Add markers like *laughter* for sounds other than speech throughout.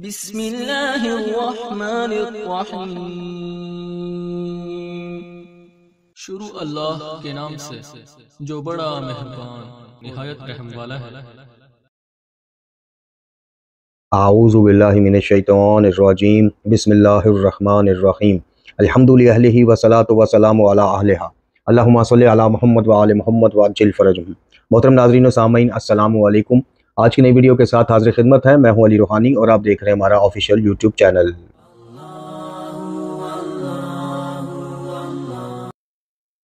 بسم الله الرحمन शुरू अल्लाह के नाम से जो बड़ा मेहरबान निहायत रहम वाला है आउज़बिल्लिमिनशैतरजीम बसमीम अलहमदिल्ल वसलात वसलाम अल्लाम सल अला मोहम्मद वाल मोहम्मद वाजिल फ़रजम मोहतरम नाजरीन सामीन असलकम आज की नई वीडियो के साथ हाजिर खिदमत है मैं हूं अली रूहानी और आप देख रहे हैं हमारा ऑफिशियल यूट्यूब चैनल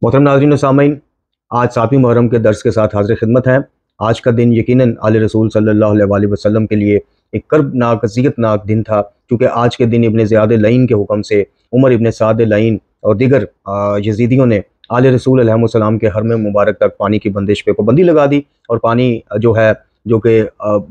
मोहतरम नाजरीन सामीन आज सातवीं मुहर्रम के दर्स के साथ हाजिर खिदमत है आज का दिन यकीनन आल रसूल सल्लल्लाहु अलैहि वसल्लम के लिए एक कर्बनाक अजियतनाक दिन था क्योंकि आज के दिन इबन ज़्याद लइन के हुक्म से उमर इबन साद लइन और दिगर यजीदियों ने आल रसूल अलैहिस्सलाम के हरम मुबारक तक पानी की बंदिश पे पाबंदी लगा दी और पानी जो है जो कि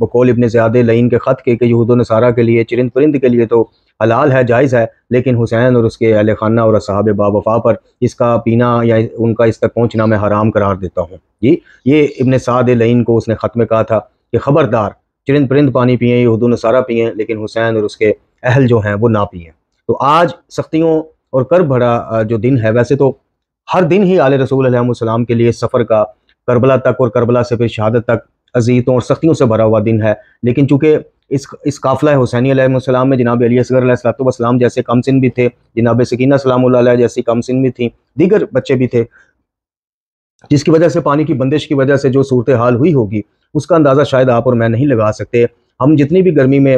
बकौल इबन ज्यादे लईन के ख़त के यहूद नसारा के लिए चिरंद परिंद के लिए तो हलाल है जायज़ है लेकिन हुसैन और उसके अहल खाना और साहब बाबा पर इसका पीना या उनका इस तक पहुँचना मैं हराम करार देता हूँ जी ये इबन साद लईन को उसने ख़त में कहा था कि ख़बरदार चिरंद परिंद पानी पिए यहूद नसारा पिए लेकिन हुसैन और उसके अहल जो हैं वो ना पिए तो आज सख्तियों और कर भरा जो दिन है वैसे तो हर दिन ही आल रसूल के लिए सफ़र का करबला तक और करबला से फिर शहादत तक अजीतों और सख्तियों से भरा हुआ दिन है लेकिन चूँकि इस इस काफिला हुसैनी में जनाब अली असगर सलाम जैसे कमसिन भी थे जनाब सकीना सलाम जैसी कमसिन भी थी दीगर बच्चे भी थे जिसकी वजह से पानी की बंदिश की वजह से जो सूरत हाल हुई होगी उसका अंदाज़ा शायद आप और मैं नहीं लगा सकते हम जितनी भी गर्मी में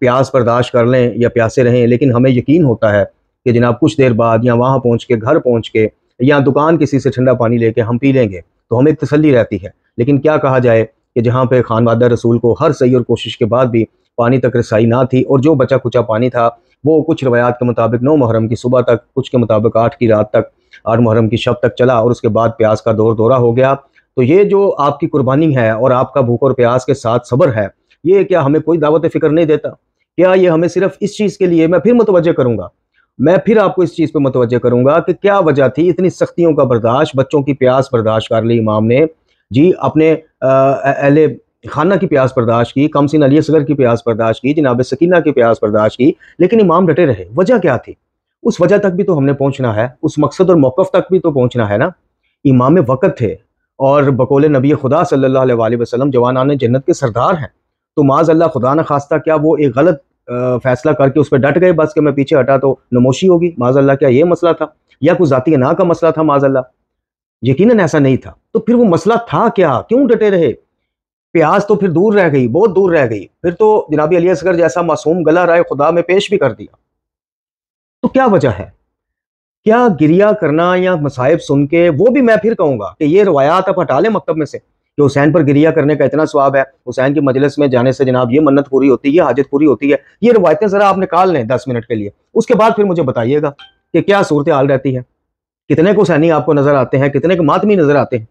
प्यास बर्दाश्त कर लें या प्यासे रहें लेकिन हमें यकीन होता है कि जनाब कुछ देर बाद या वहाँ पहुँच के घर पहुँच के या दुकान किसी से ठंडा पानी लेके हम पी लेंगे तो हमें तसली रहती है लेकिन क्या कहा जाए कि जहाँ पे खान वादा रसूल को हर सही और कोशिश के बाद भी पानी तक रसाई ना थी और जो बचा खुचा पानी था वो कुछ रवायात के मुताबिक नौ मुहर्रम की सुबह तक कुछ के मुताबिक आठ की रात तक आठ मुहरम की शब तक चला और उसके बाद प्यास का दौर दौरा हो गया तो ये जो आपकी कुर्बानी है और आपका भूख और प्यास के साथ सब्र है ये क्या हमें कोई दावत फिक्र नहीं देता क्या ये हमें सिर्फ इस चीज़ के लिए मैं फिर मुतवजह करूँगा मैं फिर आपको इस चीज़ पर मुतवजह करूँगा कि क्या वजह थी इतनी सख्तियों का बर्दाश्त बच्चों की प्यास बर्दाश्त कर ली इमाम ने जी अपने अहल खाना की प्यास बर्दाश्त की कमसिन अली असगर की प्यास बर्दाश्त की जनाब सकीना की प्यास बर्दाश्त की लेकिन इमाम डटे रहे वजह क्या थी उस वजह तक भी तो हमने पहुँचना है उस मकसद और मौक़ तक भी तो पहुँचना है ना इमाम वक़्त थे और बकोले नबी खुदा सल्ला वसलम जवान जन्नत के सरदार हैं तो माज अल्लाह खुदा न खास्ता क्या वो एक गलत फैसला करके उस पर डट गए बस के मैं पीछे हटा तो नमोशी होगी माज अल्लाह क्या ये मसला था या कुछ ज़ाती ना का मसला था माज अल्लाह यकीनन ऐसा नहीं था तो फिर वो मसला था क्या क्यों डटे रहे प्याज तो फिर दूर रह गई बहुत दूर रह गई फिर तो जनाबी अली असगर जैसा मासूम गला राय खुदा में पेश भी कर दिया तो क्या वजह है क्या गिरिया करना या मसाइब सुन के वो भी मैं फिर कहूँगा कि ये रवायात आप हटा लें मकतब में से कि हुसैन पर गिरिया करने का इतना स्वाब है हुसैन की मजलिस में जाने से जनाब ये मन्नत पूरी होती है हाजत पूरी होती है ये रवायतें ज़रा आप निकाल लें दस मिनट के लिए उसके बाद फिर मुझे बताइएगा कि क्या सूरत हाल रहती है कितने को सैनी आपको नज़र आते हैं कितने को मातमी नज़र आते हैं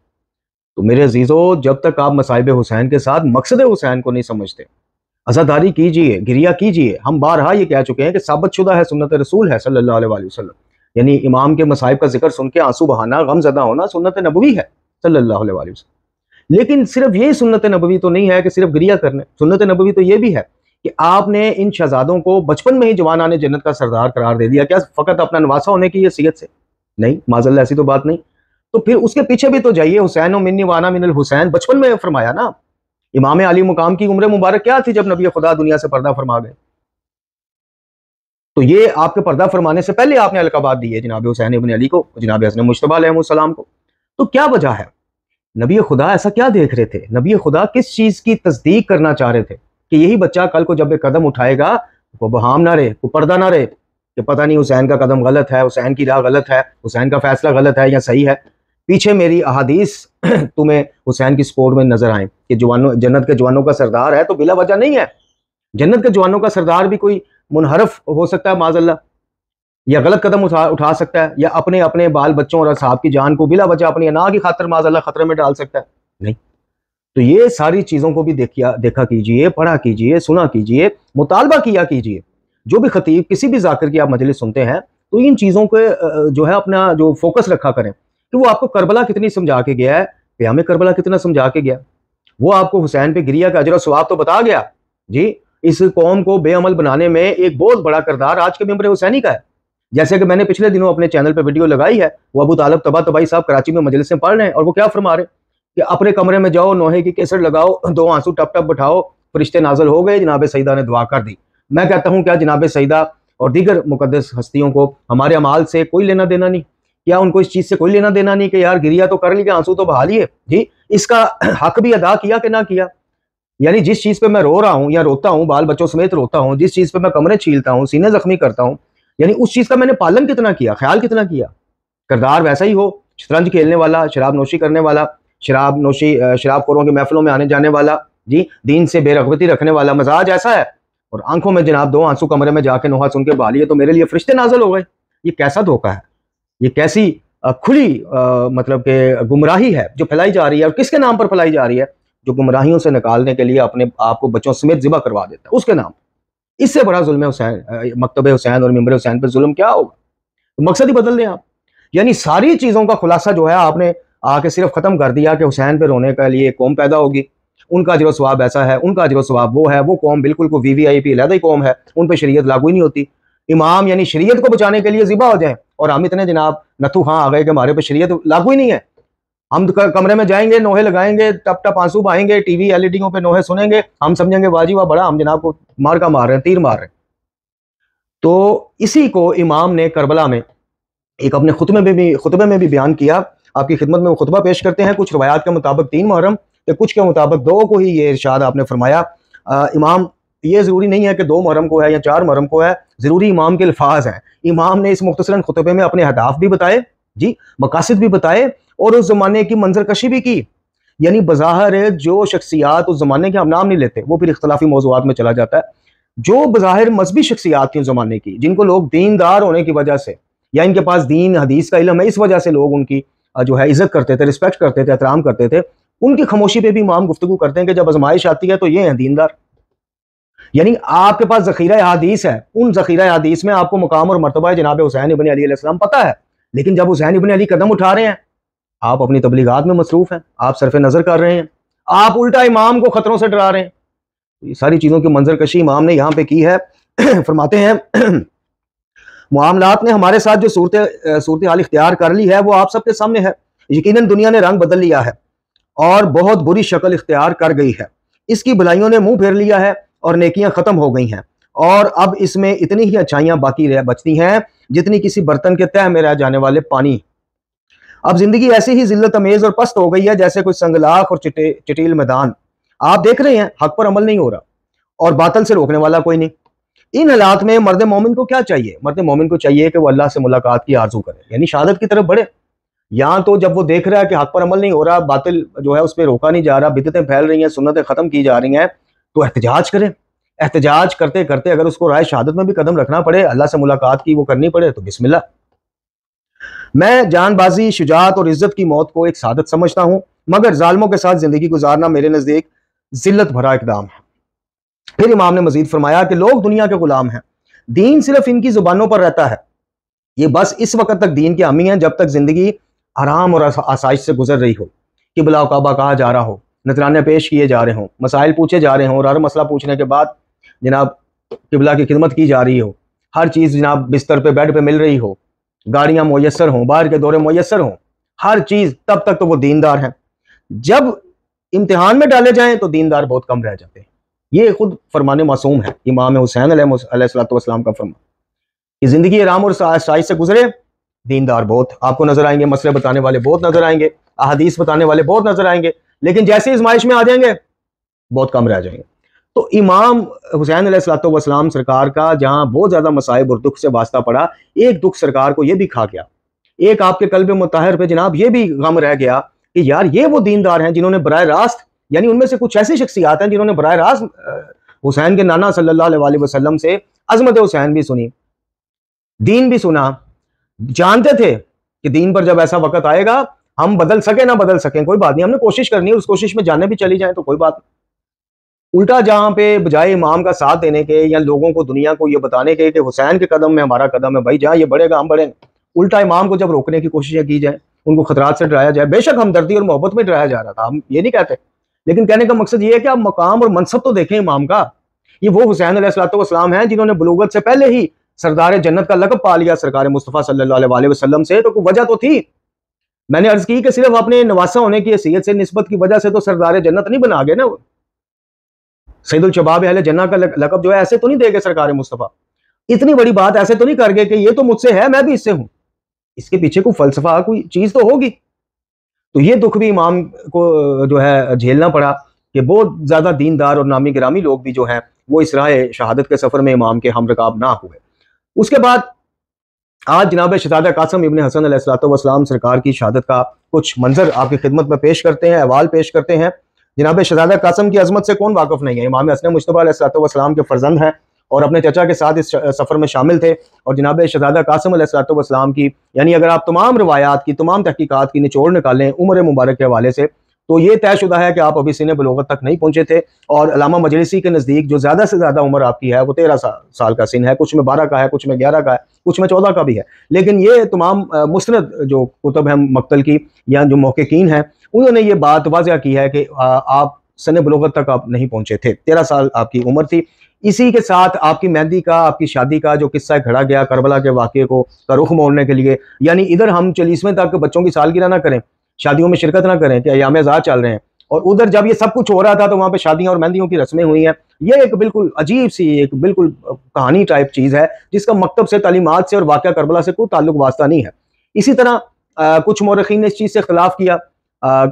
तो मेरे अजीज़ो जब तक आप मसाइब हुसैन के साथ मकसद हुसैन को नहीं समझते आज़ादारी कीजिए गिरिया कीजिए हम बारहा ये कह चुके हैं कि साबत शुदा है सुनत रसूल है सल्ला यानी इमाम के मसाइब का जिक्र सुन के आंसू बहाना गमजदा होना सुनत नबवी है सल्ला लेकिन सिर्फ यही सुनत नबवी तो नहीं है कि सिर्फ गिरिया करने सुनत नबवी तो ये भी है कि आपने इन शहजादों को बचपन में ही जवान आने जन्नत का सरदार करार दे दिया क्या फ़कत अपना नवासा होने की हैसियत से नहीं माजल्ला ऐसी तो बात नहीं तो फिर उसके पीछे भी तो जाइए हुसैन मिन्नी वाना मिनल हुसैन बचपन में फरमाया ना इमाम अली मुकाम की उम्र मुबारक क्या थी जब नबी खुदा दुनिया से पर्दा फरमा गए तो ये आपके पर्दा फरमाने से पहले आपने अलकाबाद दी है जनाब हुसैन इबन अली को जनाब हसन मुशतबा सलाम को तो क्या वजह है नबी खुदा ऐसा क्या देख रहे थे नबी खुदा किस चीज़ की तस्दीक करना चाह रहे थे कि यही बच्चा कल को जब कदम उठाएगा वो बहाम ना रहे वो पर्दा ना रहे कि पता नहीं हुसैन का कदम गलत है हुसैन की राह गलत है हुसैन का फैसला गलत है या सही है पीछे मेरी अहादीस *clears throat* तुम्हें हुसैन की सपोर्ट में नजर आए कि जवानों जन्नत के जवानों का सरदार है तो बिला वजह नहीं है जन्नत के जवानों का सरदार भी कोई मुनहरफ हो सकता है माजल्ला या गलत कदम उठा उठा सकता है या अपने अपने बाल बच्चों और साहब की जान को बिला वजह अपनी अना की खातर माजल्ला खतरे में डाल सकता है नहीं तो ये सारी चीज़ों को भी देखिया देखा कीजिए पढ़ा कीजिए सुना कीजिए मुतालबा किया कीजिए जो भी खतीब किसी भी जाकर की आप मजलिस सुनते हैं तो इन चीज़ों के जो है अपना जो फोकस रखा करें कि वो आपको करबला कितनी समझा के गया है प्याम करबला कितना समझा के गया वो आपको हुसैन पे गिरिया का अजरा स्वाब तो बता गया जी इस कौम को बेअमल बनाने में एक बहुत बड़ा करदार आज के मेम्बर हुसैनी का है जैसे कि मैंने पिछले दिनों अपने चैनल पर वीडियो लगाई है वो अबू तालब तबा तबाई साहब कराची में मजलिसें पढ़ रहे हैं और वो क्या फरमा रहे कि अपने कमरे में जाओ नोहे की केसर लगाओ दो आंसू टप टप बैठाओ फरिश्ते नाजल हो गए जनाब सईदा ने दुआ कर दी मैं कहता हूँ क्या जनाब सईदा और दीगर मुकदस हस्तियों को हमारे अमाल से कोई लेना देना नहीं क्या उनको इस चीज़ से कोई लेना देना नहीं कि यार गिरिया तो कर लिया आंसू तो बहा लिए जी इसका *clears throat* हक भी अदा किया कि ना किया यानी जिस चीज़ पे मैं रो रहा हूँ या रोता हूँ बाल बच्चों समेत रोता हूँ जिस चीज़ पे मैं कमरे छीलता हूँ सीने जख्मी करता हूँ यानी उस चीज़ का मैंने पालन कितना किया ख्याल कितना किया करदार वैसा ही हो शतरंज खेलने वाला शराब नोशी करने वाला शराब नोशी शराब खोरों की महफिलों में आने जाने वाला जी दीन से बेरगबती रखने वाला मजाज ऐसा है और आंखों में जनाब दो आंसू कमरे में जाके नुहा सुन के बहाली तो मेरे लिए फरिश्ते नाजल हो गए ये कैसा धोखा है ये कैसी खुली आ, मतलब के गुमराही है जो फैलाई जा रही है और किसके नाम पर फैलाई जा रही है जो गुमराहियों से निकालने के लिए अपने आप को बच्चों समेत जिबा करवा देता है उसके नाम इससे बड़ा जुल्म हुसैन मकतब हुसैन और मम्बर हुसैन पर जुल्म क्या होगा तो मकसद ही बदल दें आप यानी सारी चीज़ों का खुलासा जो है आपने आके सिर्फ ख़त्म कर दिया कि हुसैन पर रोने के लिए कौम पैदा होगी उनका जो स्वाब ऐसा है उनका जो स्वाब वो है वो कौम बिल्कुल को वी वी आई पी अलहदा ही कौम है उन पर शरीय लागू ही नहीं होती इमाम यानी शरीय को बचाने के लिए ज़िबा हो जाए और हम इतने जनाब नथु हाँ आ गए कि हमारे पर शरीय लागू ही नहीं है हम कमरे में जाएंगे नोहे लगाएंगे टप टप आंसू बहेंगे टीवी एलईडीओं पे नोहे सुनेंगे हम समझेंगे वाजी वाह बड़ा हम जनाब को मार का मार रहे हैं तीर मार रहे हैं तो इसी को इमाम ने करबला में एक अपने खुतबे में भी खुतबे में भी बयान किया आपकी खिदमत में वो खुतबा पेश करते हैं कुछ रवायात के मुताबिक तीन मुहर्रम तो कुछ के मुताबिक दो को ही ये इर्शाद आपने फरमाया इमाम ये ज़रूरी नहीं है कि दो मुहरम को है या चार मरम को है ज़रूरी इमाम के अल्फाज हैं इमाम ने इस मुख्तसरा खुतबे में अपने हदाफ भी बताए जी मकासद भी बताए और उस ज़माने की मंजरकशी भी की यानी बज़ाहिर जो शख्सियात उस ज़माने के हम नाम नहीं लेते वो फिर इख्तलाफी मौजूद में चला जाता है जो बज़ाहिर मजहबी शख्सियात थी उस ज़माने की जिनको लोग दीनदार होने की वजह से या इनके पास दीन हदीस का इलम है इस वजह से लोग उनकी जो है इज्जत करते थे रिस्पेक्ट करते थे एहतराम करते थे उनकी खामोशी पे भी इमाम गुफ्तु करते हैं कि जब आजमाइश आती है तो ये हैं दीनदार यानी आपके पास जखीरा हदीस है उन जखीरा हदीस में आपको मुकाम और मरतबा जनाब हुसैन इबन अलीसम पता है लेकिन जब हुसैन इबन अली कदम उठा रहे हैं आप अपनी तबलीगत में मसरूफ़ हैं आप सरफे नज़र कर रहे हैं आप उल्टा इमाम को ख़तरों से डरा रहे हैं तो ये सारी चीज़ों की मंजर कशी इमाम ने यहाँ पे की है *clears throat* फरमाते हैं *clears throat* मामलात ने हमारे साथ जो सूरत सूरत हाल इख्तियार कर ली है वो आप सबके सामने है यकीन दुनिया ने रंग बदल लिया है और बहुत बुरी शक्ल इख्तियार कर गई है इसकी भलाइयों ने मुंह फेर लिया है और नेकियां ख़त्म हो गई हैं और अब इसमें इतनी ही अच्छाइयाँ बाकी रह बचती हैं जितनी किसी बर्तन के तह में रह जाने वाले पानी अब जिंदगी ऐसी ही जिल्लत अमेज और पस्त हो गई है जैसे कोई संगलाख और चिटे चिटील मैदान आप देख रहे हैं हक पर अमल नहीं हो रहा और बातल से रोकने वाला कोई नहीं इन हालात में मर्द मोमिन को क्या चाहिए मर्द मोमिन को चाहिए कि वो अल्लाह से मुलाकात की आरजू करे यानी शहादत की तरफ बढ़े यहाँ तो जब वो देख रहा है कि हक पर अमल नहीं हो रहा बातिल जो है उस पर रोका नहीं जा रहा बिदतें फैल रही हैं सुनतें ख़त्म की जा रही हैं तो एहतजाज करें एहतजाज करते करते अगर उसको राय शहादत में भी कदम रखना पड़े अल्लाह से मुलाकात की वो करनी पड़े तो बिस्मिल्ला मैं जानबाजी शुजात और इज्जत की मौत को एक सादत समझता हूँ मगर जालमों के साथ ज़िंदगी गुजारना मेरे नज़दीक जिल्लत भरा इकदाम है फिर इमाम ने मजीद फरमाया कि लोग दुनिया के गुलाम हैं दीन सिर्फ इनकी ज़ुबानों पर रहता है ये बस इस वक्त तक दीन के हमी हैं जब तक ज़िंदगी आराम और आसाइश से गुजर रही हो कि बुला काबा कहा जा रहा हो नजराना पेश किए जा रहे हों मसाइल पूछे जा रहे हों और हर मसला पूछने के बाद जनाब किबला की खिदमत की जा रही हो हर चीज़ जनाब बिस्तर पे बेड पे मिल रही हो गाड़ियाँ मैसर हों बाहर के दौरे मैसर हों हर चीज़ तब तक तो वो दीनदार हैं जब इम्तहान में डाले जाएँ तो दीनदार बहुत कम रह जाते हैं ये खुद फरमान मासूम है इमाम हुसैन सलाम का फरमा कि ज़िंदगी आराम और साइज से गुजरे दीनदार बहुत आपको नजर आएंगे मसले बताने वाले बहुत नजर आएंगे अहदीस बताने वाले बहुत नजर आएंगे लेकिन जैसे इजमाइश में आ जाएंगे बहुत कम रह जाएंगे तो इमाम हुसैन अलैहिस्सलाम सरकार का जहाँ बहुत ज़्यादा मसाइब और दुख से वास्ता पड़ा एक दुख सरकार को यह भी खा गया एक आपके कल्ब मतहर पे जनाब ये भी गम रह गया कि यार ये वो दीनदार हैं जिन्होंने बर रास्त यानी उनमें से कुछ ऐसी शख्सियात हैं जिन्होंने बर रास्त हुसैन के नाना सल्ला वसलम से अजमत हुसैन भी सुनी दीन भी सुना जानते थे कि दीन पर जब ऐसा वक्त आएगा हम बदल सके ना बदल सके कोई बात नहीं हमने कोशिश करनी है उस कोशिश में जाने भी चली जाए तो कोई बात नहीं उल्टा जहां पे बजाय इमाम का साथ देने के या लोगों को दुनिया को ये बताने के कि हुसैन के कदम में हमारा कदम है भाई जहाँ ये बढ़ेगा हम बढ़ेंगे उल्टा इमाम को जब रोकने की कोशिशें की जाए उनको खतरात से डराया जाए बेशक हमदर्दी और मोहब्बत में डराया जा रहा था हम ये नहीं कहते लेकिन कहने का मकसद ये है कि आप मकाम और मनसब तो देखें इमाम का ये वो हुसैन सलाम है जिन्होंने बलूगत से पहले ही सरदार जन्नत का लकब पा लिया सरकार मुस्तफ़ा सल्ला वसलम से तो वजह तो थी मैंने अर्ज की कि सिर्फ अपने नवासा होने की हैसियत से नस्बत की वजह से तो सरदार जन्नत नहीं बना गए ना वो सईदुल शबाब अहल जन्ना का लकब जो है ऐसे तो नहीं देगा सरकार मुस्तफ़ा इतनी बड़ी बात ऐसे तो नहीं कर गए कि ये तो मुझसे है मैं भी इससे हूं इसके पीछे कोई फलसफा कोई चीज़ तो होगी तो ये दुख भी इमाम को जो है झेलना पड़ा कि बहुत ज़्यादा दीनदार और नामी ग्रामी लोग भी जो हैं वो इस राय शहादत के सफ़र में इमाम के हम रकाब ना हुए उसके बाद आज जनाब शहजादा कासम इबन हसन सलाम सरकार की शहादत का कुछ मंजर आपकी खिदमत में पेश करते हैं अहवाल पेश करते हैं जनाब शहजादा कासम की अजमत से कौन वाकफ़ नहीं है इमाम हसन मुशतबालाम के फर्जंद हैं और अपने चचा के साथ इस सफ़र में शामिल थे और जनाब शहजादा कासम सलाम की यानी अगर आप तमाम रवायात की तमाम तहकीक़ात की निचोड़ निकालें उम्र मुबारक के हवाले से तो ये तयशुदा है कि आप अभी सीने बलोगत तक नहीं पहुंचे थे और अलामा मजलिसी के नज़दीक जो ज़्यादा से ज़्यादा उम्र आपकी है वो तेरह सा, साल का सिन है कुछ में बारह का है कुछ में ग्यारह का है कुछ में चौदह का भी है लेकिन ये तमाम मुस्ंद जो कुतब है मक्तल की या जो मौक़िन हैं उन्होंने ये बात वाजह की है कि आप सन बलोगत तक आप नहीं पहुंचे थे तेरह साल आपकी उम्र थी इसी के साथ आपकी मेहंदी का आपकी शादी का जो किस्सा घड़ा गया करबला के वाक़े को का रुख मोड़ने के लिए यानी इधर हम चालीसवें तक बच्चों की सालगिरह ना करें शादियों में शिरकत ना करें कि अयाम आज़ाद चल रहे हैं और उधर जब ये सब कुछ हो रहा था तो वहाँ पे शादियाँ और मेहंदियों की रस्में हुई हैं ये एक बिल्कुल अजीब सी एक बिल्कुल कहानी टाइप चीज़ है जिसका मकतब से तालीमत से और वाक़ करबला से कोई ताल्लुक वास्ता नहीं है इसी तरह आ, कुछ मौरखीन ने इस चीज़ से खिलाफ किया आ,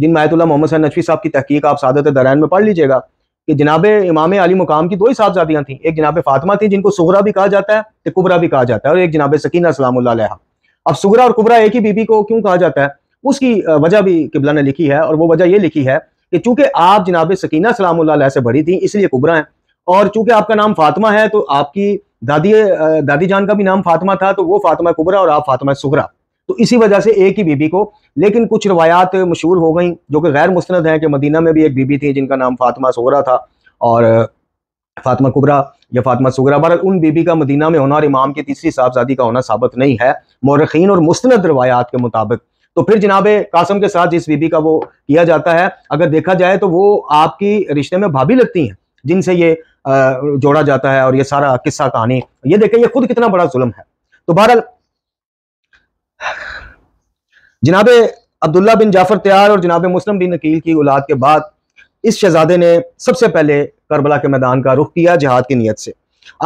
जिन मायतुल्ला मोहम्मद सैन नचवी साहब की तहकीक आप सादत दरान में पढ़ लीजिएगा कि जनाब इमाम अली मुकाम की दो ही साहबजादियाँ थी एक जनाब फातिमा थी जिनको सुगरा भी कहा जाता है तो कुबरा भी कहा जाता है और एक जनाब सकीना सलाम अब सुगरा और कुबरा एक ही बीबी को क्यों कहा जाता है उसकी वजह भी किबला ने लिखी है और वो वजह ये लिखी है कि चूंकि आप जनाब सकीना सलाम से बड़ी थी इसलिए कुबरा हैं और चूंकि आपका नाम फातिमा है तो आपकी दादी दादी जान का भी नाम फातिमा था तो वो फातिमा कुबरा और आप फातिमा सुगरा तो इसी वजह से एक ही बीबी को लेकिन कुछ रवायात मशहूर हो गई जो कि गैर मुस्ंद हैं कि मदीना में भी एक बीबी थी जिनका नाम फातिमा सोगरा था और फातिमा कुबरा या फातिमा सुगरा बहर उन बीबी का मदीना में होना और इमाम की तीसरी साहबजादी का होना साबित नहीं है मौरखीन और मुस्ंद रवायात के मुताबिक तो फिर जिनाबे कासम के साथ जिस बीबी का वो किया जाता है अगर देखा जाए तो वो आपकी रिश्ते में भाभी लगती हैं जिनसे ये जोड़ा जाता है और ये सारा किस्सा कहानी ये देखें ये खुद कितना बड़ा जुल्म है तो बहरहाल जिनाब अब्दुल्ला बिन जाफर त्यार और जिनाब मुस्लिम बिन नकील की औलाद के बाद इस शहजादे ने सबसे पहले करबला के मैदान का रुख किया जहाद की नीयत से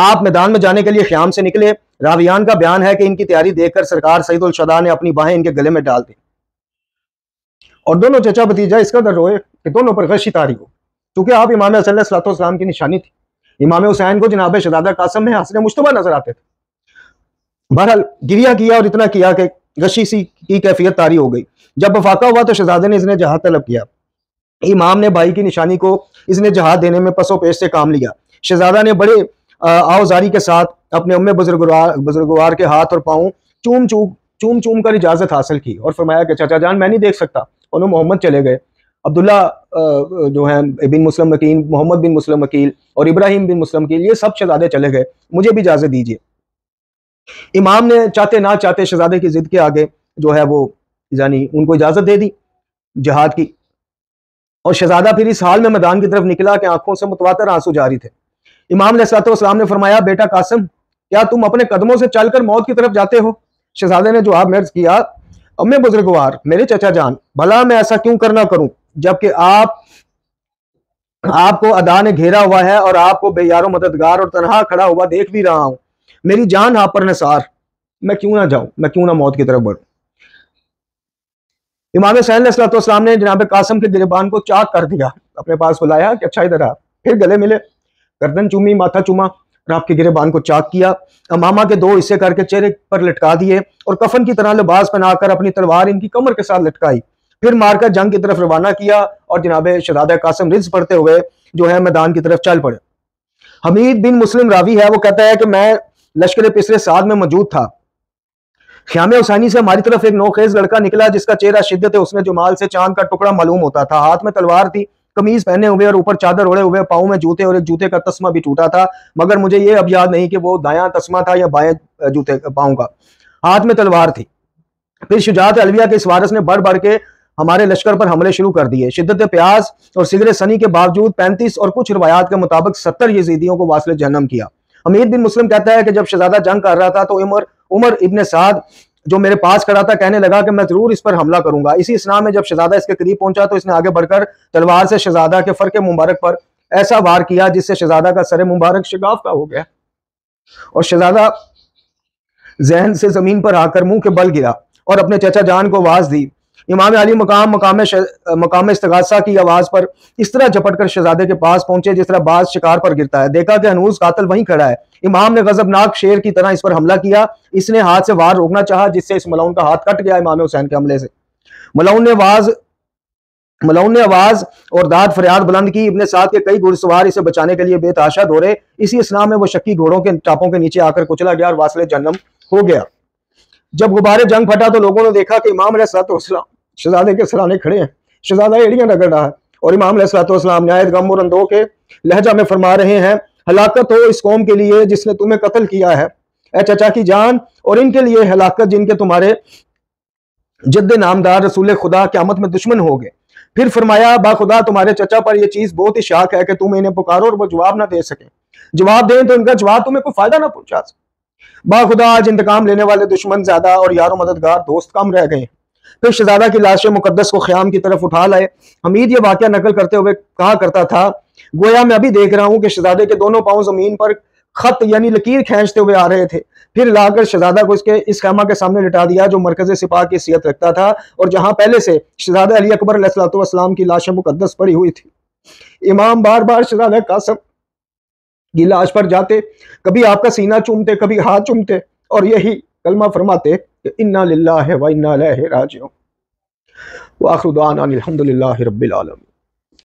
आप मैदान में जाने के लिए श्याम से निकले राबियान का बयान है कि इनकी तैयारी देखकर सरकार उल शदा ने अपनी बाहें इनके गले में डाल दी और दोनों चचा भतीजा इसका दर रोए कि दोनों पर गशी तारी हो चूंकि आप इमाम असलाम की निशानी थी इमाम हुसैन को जनाब शदादा कासम में हंसने मुशतबा नजर आते थे बहरहाल गिरिया किया और इतना किया कि गशी सी की कैफियत तारी हो गई जब वफाका हुआ तो शहजादे ने इसने जहाज तलब किया इमाम ने भाई की निशानी को इसने जहाज देने में पसो पेश से काम लिया शहजादा ने बड़े आओजारी के साथ अपने उम्म बुजुर्गवार बुजुर्गवार के हाथ और पाँव चूम चूम चूम चूम कर इजाज़त हासिल की और फरमाया कि चाचा जान मैं नहीं देख सकता उन्होंने मोहम्मद चले गए अब्दुल्ला जो है बिन मुस्लिम वकील मोहम्मद बिन मुस्लिम वकील और इब्राहिम बिन मुस्लिम वकील ये सब शहजादे चले गए मुझे भी इजाज़त दीजिए इमाम ने चाहते ना चाहते शहजादे की ज़िद के आगे जो है वो यानी उनको इजाज़त दे दी जहाद की और शहजादा फिर इस हाल में मैदान की तरफ निकला कि आंखों से मुतवा आंसू जारी थे इमाम ने फरमाया बेटा कासम क्या तुम अपने कदमों से चलकर मौत की तरफ जाते हो शहजादे ने जवाब मर्ज किया अम्मे बुजुर्गवार मेरे चचा जान भला मैं ऐसा क्यों करना करूं जबकि आप आपको अदा ने घेरा हुआ है और आपको बेयारो मददगार और तनहा खड़ा हुआ देख भी रहा हूं मेरी जान आप पर नसार मैं क्यों ना जाऊं मैं क्यों ना मौत की तरफ बढ़ू इमाम सैन ने जनाब कासम के गिरबान को चाक कर दिया अपने पास बुलाया कि अच्छा इधर आ फिर गले मिले गर्दन चूमी माथा चूमा नाप के गिरेबान को चाक किया अमामा के दो हिस्से करके चेहरे पर लटका दिए और कफन की तरह लिबास पहनाकर अपनी तलवार इनकी कमर के साथ लटकाई फिर मारकर जंग की तरफ रवाना किया और जनाब शहजादा कासम रिज पढ़ते हुए जो है मैदान की तरफ चल पड़े हमीद बिन मुस्लिम रावी है वो कहता है कि मैं लश्कर पिछले साल में मौजूद था श्याम हुसैनी से हमारी तरफ एक नोखेज लड़का निकला जिसका चेहरा शिद्दत है उसने जुमाल से चांद का टुकड़ा मालूम होता था हाथ में तलवार थी कमीज पहने हुए और ऊपर चादर ओढ़े हुए पाओ में जूते और एक जूते का तस्मा भी टूटा था मगर मुझे ये अब याद नहीं कि वो दाया तस्मा था या बाएं जूते पाओ का हाथ में तलवार थी फिर शुजात अलविया के इस वारस ने बढ़ बढ़ के हमारे लश्कर पर हमले शुरू कर दिए शिद्दत प्याज और सिगरे सनी के बावजूद पैंतीस और कुछ रवायात के मुताबिक सत्तर यजीदियों को वासले जन्म किया अमीर बिन मुस्लिम कहता है कि जब शहजादा जंग कर रहा था तो उमर उमर इब्ने साद जो मेरे पास खड़ा था कहने लगा कि मैं जरूर इस पर हमला करूंगा इसी इस्लाम में जब शहजादा इसके करीब पहुंचा तो इसने आगे बढ़कर तलवार से शहजादा के फरके मुबारक पर ऐसा वार किया जिससे शहजादा का सरे मुबारक शिकाफ का हो गया और शहजादा जहन से जमीन पर आकर मुंह के बल गिरा और अपने चचा जान को आवाज दी इमाम अली मकाम मकाम मकाम इस्तगासा की आवाज़ पर इस तरह झपट कर शहजादे के पास पहुंचे जिस तरह बाज शिकार पर गिरता है देखा कि हनूज कातल वहीं खड़ा है इमाम ने गजबनाक शेर की तरह इस पर हमला किया इसने हाथ से वार रोकना चाहा जिससे इस मलाउन का हाथ कट गया इमाम हुसैन के हमले से मलाउन ने आवाज़ मलाउन ने आवाज और दाद फरियाद बुलंद की इबन साथ के कई घुड़सवार इसे बचाने के लिए बेताशा दौड़े इसी इस्लाम में वो शक्की घोड़ों के टापों के नीचे आकर कुचला गया और वासले जन्म हो गया जब गुब्बारे जंग फटा तो लोगों ने देखा कि इमाम सलाम शहजादे के सराने खड़े हैं शहजादा एडिया रगड़ रहा है और इमाम सलाम नायद गम और अंदो के लहजा में फरमा रहे हैं हलाकत हो इस कौम के लिए जिसने तुम्हें कत्ल किया है ऐ चचा की जान और इनके लिए हलाकत जिनके तुम्हारे जद नामदार रसूल खुदा क्यामत में दुश्मन हो गए फिर फरमाया बाखुदा तुम्हारे चचा पर यह चीज बहुत ही शाक है कि तुम इन्हें पुकारो और वो जवाब ना दे सके जवाब दें तो इनका जवाब तुम्हें कोई फायदा ना पहुंचा सके खुदा आज इंतकाम लेने वाले दुश्मन ज्यादा और यारो मददगार दोस्त कम रह गए हैं फिर शहजादा की लाश मुकदस को ख्याम की तरफ उठा लाए हमीद ये वाक्य नकल करते हुए कहा करता था गोया मैं अभी देख रहा हूँ कि शहजादे के दोनों पाँव जमीन पर खत यानी लकीर खींचते हुए आ रहे थे फिर लाकर शहजादा को इसके इस खैमा के सामने लिटा दिया जो मरकज सिपाह की सीयत रखता था और जहां पहले से शहजादा अली अकबर असलाम की लाश मुकदस पड़ी हुई थी इमाम बार बार शहजादा कासम की लाश पर जाते कभी आपका सीना चूमते कभी हाथ चूमते और यही कलमा फरमाते انا لله وانا اليه راجعون واخر دعوانا الحمد لله رب العالمين